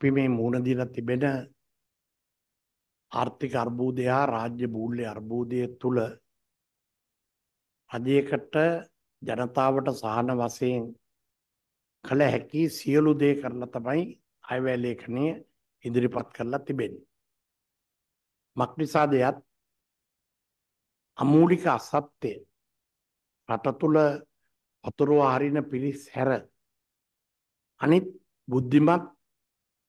අපි මේ මුණ දීලා තිබෙන ආර්ථික අර්බුදය හා රාජ්‍ය බූල්‍ය අර්බුදය තුල රජයකට ජනතාවට සහන වශයෙන් කළ හැකි සියලු දේ කරලා තමයි අයවැය ලේඛනය ඉදිරිපත් කරලා තිබෙන්නේ. මක්නිසාද යත් අමූලික අසත්‍ය රට තුල වතුරවා හරින පිරිස් හැර අනිත් බුද්ධිමත්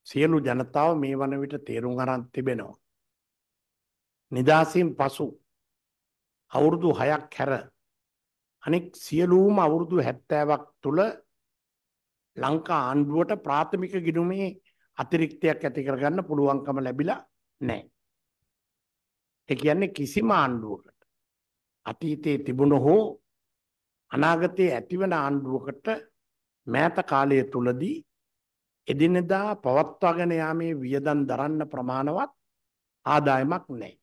සියලු ජනතාව මේ වන විට තේරුම් අරන් තිබෙනවා. නිදාසින් පසු අවුරුදු 6ක් හැර අනෙක් සියලුම අවුරුදු 70ක් තුල ලංකා ආණ්ඩුවට ප්‍රාථමික ගිණුමේ අතිරික්තයක් ඇති කරගන්න පුළුවන්කම ලැබිලා නැහැ. ඒ කියන්නේ කිසිම ආණ්ඩුවකට අතීතයේ තිබුණ හෝ අනාගතයේ ඇතිවන ආණ්ඩුවකට මෑත කාලය තුලදී එදිනෙදා පවත්වාගෙන යාමේ වියදම් දරන්න ප්‍රමාණවත් ආදායමක් නැහැ.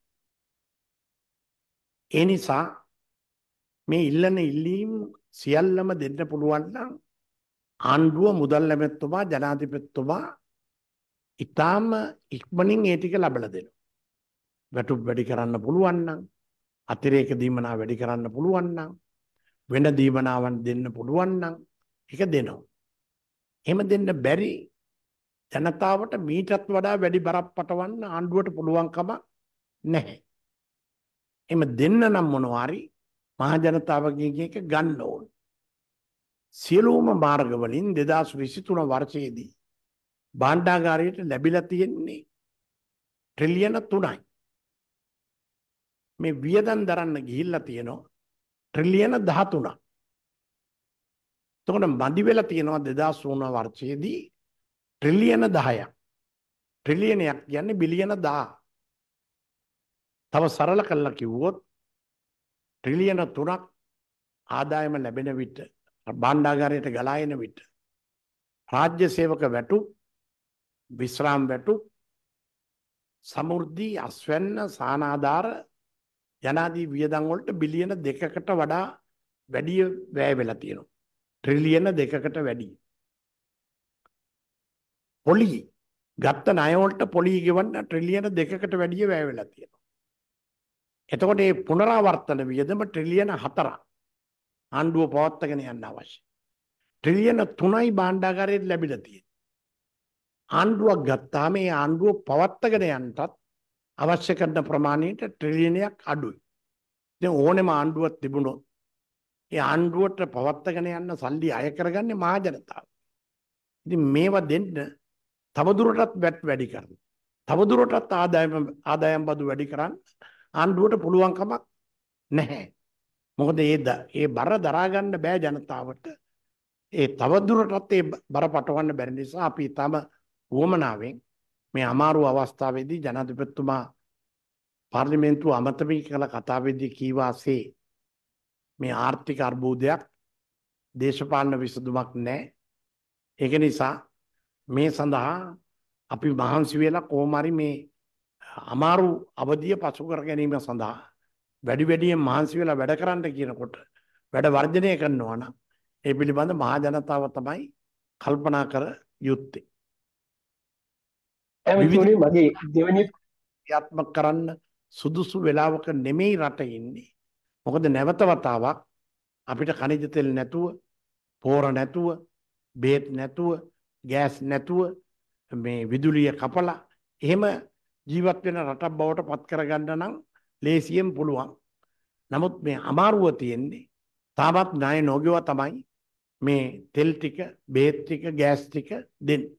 ඒ නිසා මේ ඉල්ලන ඉල්ලීම් සියල්ලම දෙන්න පුළුවන් නම් ආණ්ඩුව මුදල් ඇමැත්තුමා ජනාධිපතිතුමා ඊටාම ඉක්මනින් ඒ ටික ලබලා දෙනවා. වැටුප් වැඩි කරන්න පුළුවන් නම් අතිරේක දීමනා වැඩි කරන්න පුළුවන් නම් වෙන දීමනාවන් දෙන්න පුළුවන් නම් ඒක දෙනවා. එහෙම දෙන්න බැරි ජනතාවට මීටත් වඩා වැඩි බරක් පටවන්න ආණ්ඩුවට පුළුවන්කම නැහැ. එහෙම දෙන්න නම් මොනවා හරි මහ ජනතාවගෙන් එක ගන්න ඕන. සියලුම මාර්ගවලින් 2023 වර්ෂයේදී භාණ්ඩාගාරයට ලැබිලා තියෙන්නේ ට්‍රිලියන 3යි. මේ වියදම් දරන්න ගිහිල්ලා තියෙනවා ට්‍රිලියන 13ක්. එතකොට මදි වෙලා තියෙනවා 2009 වර්ෂයේදී ට්‍රිලියන 10ක්. ට්‍රිලියනයක් කියන්නේ බිලියන 1000. තව සරල කරලා කිව්වොත් ට්‍රිලියන 3ක් ආදායම ලැබෙන විට භාණ්ඩාගාරයට ගලා එන විට රාජ්‍ය සේවක වැටුප් විශ්‍රාම් වැටුප් සමෘද්ධි අස්වැන්න සානාධාර යනාදී වියදම් වලට බිලියන 2කට වඩා වැඩි වැය වෙලා තියෙනවා. ට්‍රිලියන දෙකකට වැඩිය. පොලි ගත්ත ණයවලට පොලි ගෙවන්න ට්‍රිලියන දෙකකට වැඩිය වැය වෙලා තියෙනවා. එතකොට මේ පුනරාවර්තන වියදම ට්‍රිලියන 4ක් ආණ්ඩුව පවත්වාගෙන යන්න අවශ්‍යයි. ට්‍රිලියන 3යි භාණ්ඩාගාරයෙන් ලැබිලා තියෙන්නේ. ආණ්ඩුවක් ගත්තාම මේ ආණ්ඩුව පවත්වාගෙන යන්නත් අවශ්‍ය කරන ප්‍රමාණයට ට්‍රිලියනයක් අඩුයි. දැන් ඕනෙම ආණ්ඩුවක් තිබුණොත් ඒ ආණ්ඩුවට පවත්තගෙන යන්න සල්ලි අය කරගන්නේ මහා ජනතාව. ඉතින් මේවා දෙන්න තව දුරටත් වැට් වැඩි කරන්න. තව දුරටත් ආදායම ආදායම් බදු වැඩි කරන්න ආණ්ඩුවට පුළුවන් කමක් නැහැ. මොකද ඒ ඒ බර දරා ගන්න බෑ ජනතාවට. ඒ තව දුරටත් ඒ බර පටවන්න බැරි නිසා අපි තම වොමනාවෙන් මේ අමාරු අවස්ථාවේදී ජනාධිපතිතුමා පාර්ලිමේන්තුව අමතක කළ කතාවේදී කීවාසේ මේ ආර්ථික අර්බුදයක් දේශපාලන විසඳුමක් නැහැ. ඒක නිසා මේ සඳහා අපි මහන්සි වෙලා කොහොම හරි මේ අමාරු අවධිය පසු කර ගැනීම සඳහා වැඩි වැඩියෙන් මහන්සි වෙලා වැඩ කරන්න කියනකොට වැඩ වර්ධනය කරනවා නම් ඒ පිළිබඳ මහා ජනතාව තමයි කල්පනා කර යුත්තේ. එමේ මගේ දෙවෙනි ක්‍රියාත්මක කරන්න සුදුසු වෙලාවක නෙමෙයි රට ඉන්නේ. මොකද නැවත වතාවක් අපිට කනිජ තෙල් නැතුව පෝර නැතුව බේත් නැතුව ගෑස් නැතුව මේ විදුලිය කපලා එහෙම ජීවත් වෙන රටක් බවට පත් කරගන්න නම් ලේසියෙන් පුළුවන්. නමුත් මේ අමාරුව තියෙන්නේ තාමත් ණය නොගෙව තමයි මේ තෙල් ටික, බේත් ටික, ගෑස් ටික දෙන්නේ.